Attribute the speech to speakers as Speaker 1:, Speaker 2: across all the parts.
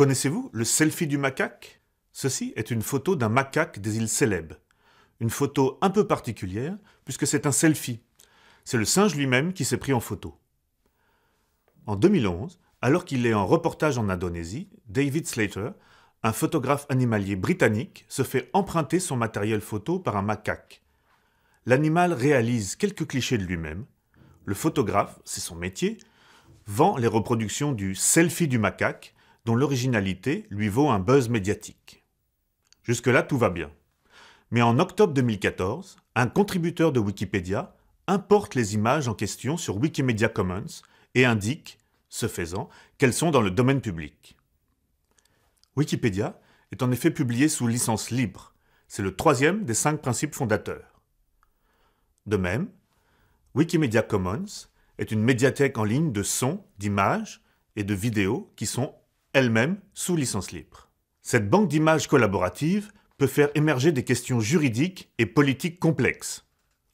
Speaker 1: Connaissez-vous le selfie du macaque Ceci est une photo d'un macaque des îles Célèbes. Une photo un peu particulière, puisque c'est un selfie. C'est le singe lui-même qui s'est pris en photo. En 2011, alors qu'il est en reportage en Indonésie, David Slater, un photographe animalier britannique, se fait emprunter son matériel photo par un macaque. L'animal réalise quelques clichés de lui-même. Le photographe, c'est son métier, vend les reproductions du selfie du macaque dont l'originalité lui vaut un buzz médiatique. Jusque-là, tout va bien. Mais en octobre 2014, un contributeur de Wikipédia importe les images en question sur Wikimedia Commons et indique, ce faisant, qu'elles sont dans le domaine public. Wikipédia est en effet publié sous licence libre. C'est le troisième des cinq principes fondateurs. De même, Wikimedia Commons est une médiathèque en ligne de sons, d'images et de vidéos qui sont elle-même sous licence libre. Cette banque d'images collaborative peut faire émerger des questions juridiques et politiques complexes.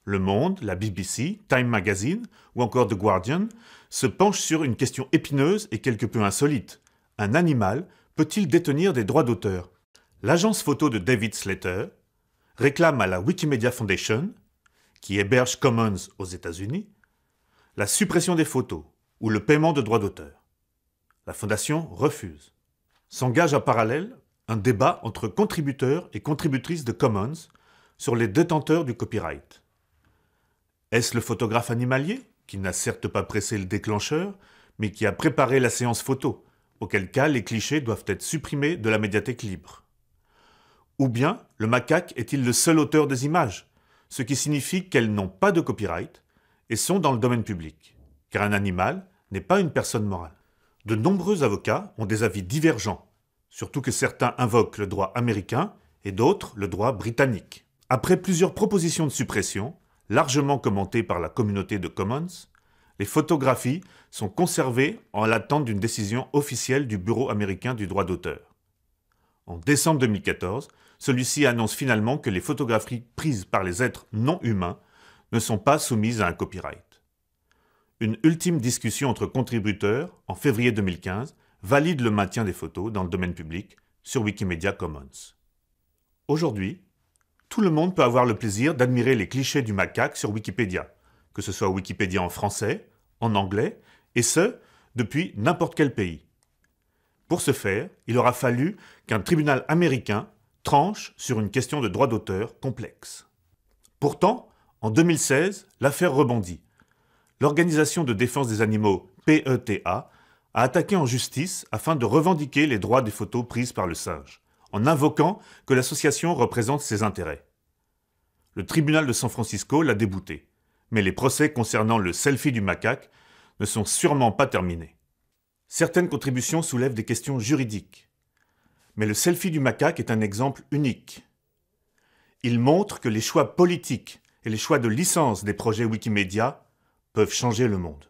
Speaker 1: Le Monde, la BBC, Time Magazine ou encore The Guardian se penchent sur une question épineuse et quelque peu insolite. Un animal peut-il détenir des droits d'auteur L'agence photo de David Slater réclame à la Wikimedia Foundation, qui héberge Commons aux États-Unis, la suppression des photos ou le paiement de droits d'auteur. La Fondation refuse. S'engage en parallèle un débat entre contributeurs et contributrices de Commons sur les détenteurs du copyright. Est-ce le photographe animalier, qui n'a certes pas pressé le déclencheur, mais qui a préparé la séance photo, auquel cas les clichés doivent être supprimés de la médiathèque libre Ou bien le macaque est-il le seul auteur des images, ce qui signifie qu'elles n'ont pas de copyright et sont dans le domaine public, car un animal n'est pas une personne morale. De nombreux avocats ont des avis divergents, surtout que certains invoquent le droit américain et d'autres le droit britannique. Après plusieurs propositions de suppression, largement commentées par la communauté de Commons, les photographies sont conservées en l'attente d'une décision officielle du Bureau américain du droit d'auteur. En décembre 2014, celui-ci annonce finalement que les photographies prises par les êtres non humains ne sont pas soumises à un copyright une ultime discussion entre contributeurs en février 2015 valide le maintien des photos dans le domaine public sur Wikimedia Commons. Aujourd'hui, tout le monde peut avoir le plaisir d'admirer les clichés du macaque sur Wikipédia, que ce soit Wikipédia en français, en anglais, et ce, depuis n'importe quel pays. Pour ce faire, il aura fallu qu'un tribunal américain tranche sur une question de droit d'auteur complexe. Pourtant, en 2016, l'affaire rebondit l'Organisation de défense des animaux, PETA, a attaqué en justice afin de revendiquer les droits des photos prises par le singe, en invoquant que l'association représente ses intérêts. Le tribunal de San Francisco l'a débouté, mais les procès concernant le selfie du macaque ne sont sûrement pas terminés. Certaines contributions soulèvent des questions juridiques. Mais le selfie du macaque est un exemple unique. Il montre que les choix politiques et les choix de licence des projets Wikimedia peuvent changer le monde.